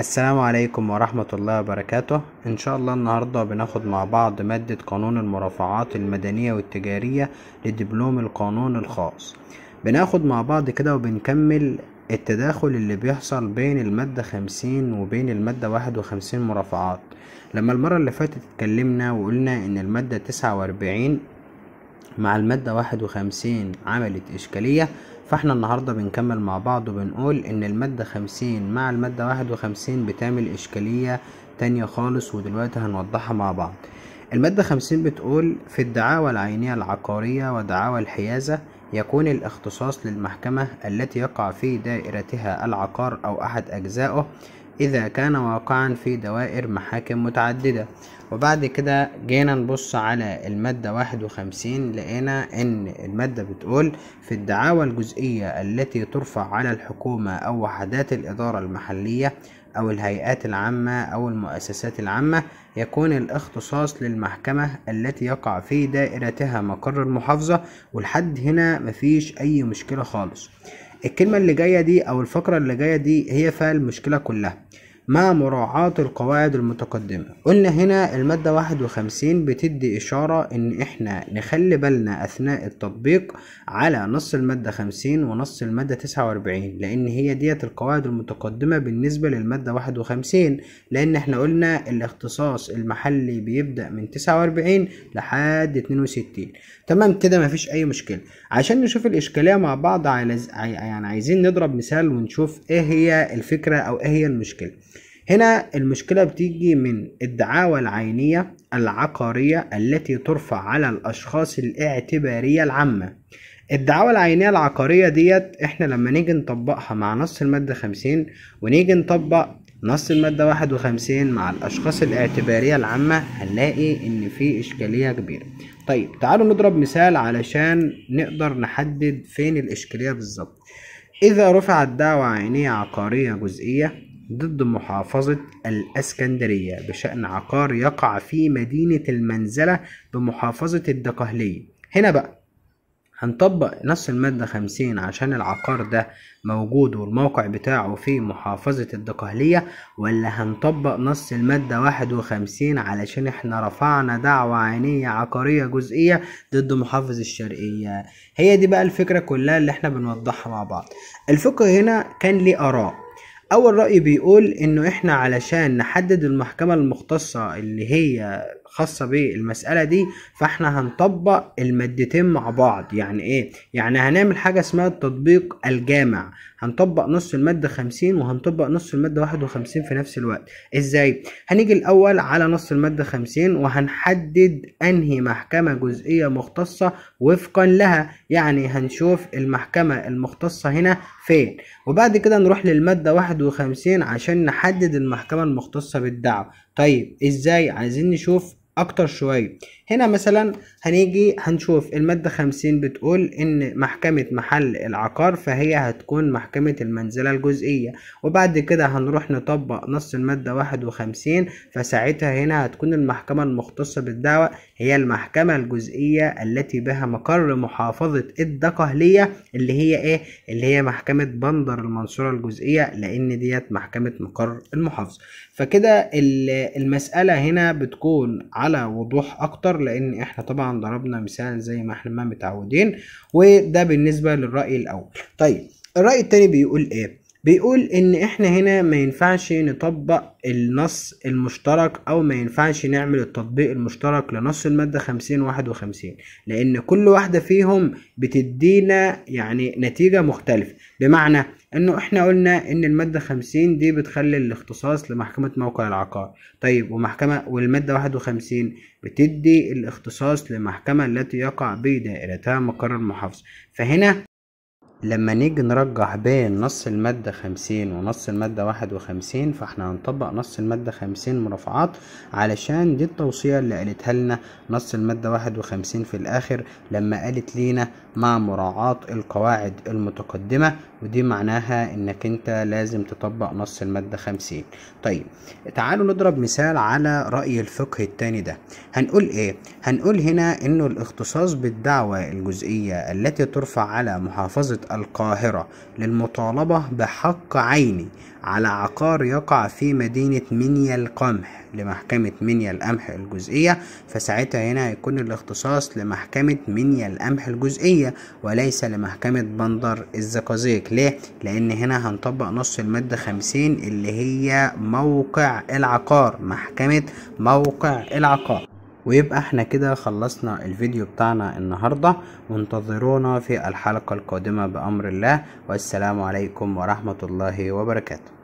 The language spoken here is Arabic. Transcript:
السلام عليكم ورحمة الله وبركاته ان شاء الله النهاردة بناخد مع بعض مادة قانون المرافعات المدنية والتجارية لدبلوم القانون الخاص بناخد مع بعض كده وبنكمل التداخل اللي بيحصل بين المادة خمسين وبين المادة واحد وخمسين مرافعات لما المرة اللي فاتت اتكلمنا وقلنا ان المادة تسعة واربعين مع المادة واحد وخمسين عملت اشكالية فاحنا النهاردة بنكمل مع بعض وبنقول ان المادة خمسين مع المادة واحد وخمسين بتعمل اشكالية تانية خالص ودلوقتي هنوضحها مع بعض المادة خمسين بتقول في الدعاوى العينية العقارية ودعاوى الحيازة يكون الاختصاص للمحكمة التي يقع في دائرتها العقار أو أحد أجزائه إذا كان واقعا في دوائر محاكم متعددة وبعد كده جينا نبص على المادة 51 لقينا إن المادة بتقول في الدعاوى الجزئية التي ترفع على الحكومة أو وحدات الإدارة المحلية أو الهيئات العامة أو المؤسسات العامة يكون الاختصاص للمحكمة التي يقع في دائرتها مقر المحافظة والحد هنا مفيش أي مشكلة خالص الكلمة اللي جاية دي أو الفقرة اللي جاية دي هي فيها المشكلة كلها مع مراعاة القواعد المتقدمة قلنا هنا المادة 51 بتدي إشارة إن إحنا نخلي بالنا أثناء التطبيق على نص المادة 50 ونص المادة 49 لأن هي ديت القواعد المتقدمة بالنسبة للمادة 51 لأن إحنا قلنا الاختصاص المحلي بيبدأ من 49 لحد 62 تمام كده مفيش أي مشكلة عشان نشوف الإشكالية مع بعض يعني عايزين نضرب مثال ونشوف إيه هي الفكرة أو إيه هي المشكلة هنا المشكلة بتيجي من الدعاوى العينية العقارية التي ترفع على الأشخاص الاعتبارية العامة الدعاوى العينية العقارية ديت احنا لما نيجي نطبقها مع نص المادة خمسين ونيجي نطبق نص المادة واحد وخمسين مع الأشخاص الاعتبارية العامة هنلاقي إن في إشكالية كبيرة طيب تعالوا نضرب مثال علشان نقدر نحدد فين الإشكالية بالظبط إذا رفعت دعوى عينية عقارية جزئية ضد محافظة الأسكندرية بشأن عقار يقع في مدينة المنزلة بمحافظة الدقهلية هنا بقى هنطبق نص المادة خمسين عشان العقار ده موجود والموقع بتاعه في محافظة الدقهلية ولا هنطبق نص المادة واحد وخمسين علشان احنا رفعنا دعوة عينية عقارية جزئية ضد محافظ الشرقية هي دي بقى الفكرة كلها اللي احنا بنوضحها مع بعض الفقه هنا كان ليه آراء اول رأي بيقول انه احنا علشان نحدد المحكمة المختصة اللي هي خاصة بالمسألة دي فاحنا هنطبق المادتين مع بعض يعني ايه يعني هنعمل حاجة اسمها التطبيق الجامع هنطبق نص المادة خمسين وهنطبق نص المادة واحد وخمسين في نفس الوقت ازاي هنيجي الاول على نص المادة خمسين وهنحدد انهي محكمة جزئية مختصة وفقا لها يعني هنشوف المحكمة المختصة هنا فين وبعد كده نروح للمادة واحد وخمسين عشان نحدد المحكمة المختصة بالدعوة طيب ازاي عايزين نشوف اكتر شوية هنا مثلا هنيجي هنشوف المادة خمسين بتقول ان محكمة محل العقار فهي هتكون محكمة المنزلة الجزئية وبعد كده هنروح نطبق نص المادة واحد وخمسين فساعتها هنا هتكون المحكمة المختصة بالدعوة هي المحكمة الجزئية التي بها مقر محافظة الدقهلية اللي هي ايه اللي هي محكمة بندر المنصورة الجزئية لان ديت محكمة مقر المحافظة فكده المسألة هنا بتكون على وضوح اكتر لان احنا طبعا ضربنا مثال زي ما احنا ما متعودين وده بالنسبة للرأي الاول طيب الرأي التاني بيقول ايه بيقول ان احنا هنا ما ينفعش نطبق النص المشترك او ما ينفعش نعمل التطبيق المشترك لنص المادة خمسين واحد وخمسين لان كل واحدة فيهم بتدينا يعني نتيجة مختلفة بمعنى انه احنا قلنا ان المادة خمسين دي بتخلي الاختصاص لمحكمة موقع العقار طيب ومحكمة والمادة واحد وخمسين بتدي الاختصاص لمحكمة التي يقع بدائرتها مقر المحافظة فهنا لما نيجي نرجح بين نص المادة خمسين ونص المادة واحد وخمسين فاحنا هنطبق نص المادة خمسين مرافعات علشان دي التوصية اللي قالتها لنا نص المادة واحد وخمسين في الآخر لما قالت لينا مع مراعاة القواعد المتقدمة ودي معناها انك انت لازم تطبق نص المادة خمسين طيب تعالوا نضرب مثال على رأي الفقه التاني ده هنقول ايه هنقول هنا انه الاختصاص بالدعوة الجزئية التي ترفع على محافظة القاهرة للمطالبة بحق عيني على عقار يقع في مدينة منيا القمح لمحكمة منيا القمح الجزئية فساعتها هنا هيكون الاختصاص لمحكمة منيا القمح الجزئية وليس لمحكمة بندر الزقازيق ليه؟ لأن هنا هنطبق نص المادة 50 اللي هي موقع العقار محكمة موقع العقار ويبقى احنا كده خلصنا الفيديو بتاعنا النهاردة وانتظرونا في الحلقة القادمة بأمر الله والسلام عليكم ورحمة الله وبركاته